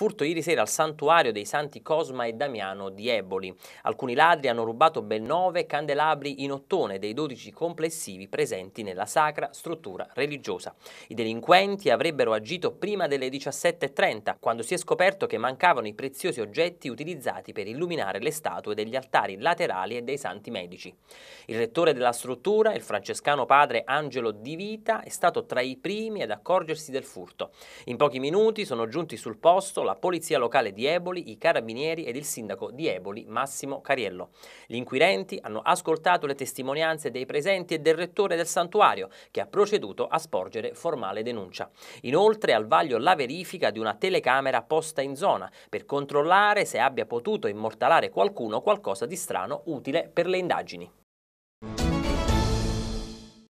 Furto ieri sera al santuario dei Santi Cosma e Damiano di Eboli. Alcuni ladri hanno rubato ben nove candelabri in ottone dei dodici complessivi presenti nella sacra struttura religiosa. I delinquenti avrebbero agito prima delle 17.30, quando si è scoperto che mancavano i preziosi oggetti utilizzati per illuminare le statue degli altari laterali e dei santi medici. Il rettore della struttura, il francescano padre Angelo Di Vita, è stato tra i primi ad accorgersi del furto. In pochi minuti sono giunti sul posto la polizia locale di Eboli, i carabinieri ed il sindaco di Eboli Massimo Cariello. Gli inquirenti hanno ascoltato le testimonianze dei presenti e del rettore del santuario che ha proceduto a sporgere formale denuncia. Inoltre al vaglio la verifica di una telecamera posta in zona per controllare se abbia potuto immortalare qualcuno o qualcosa di strano utile per le indagini.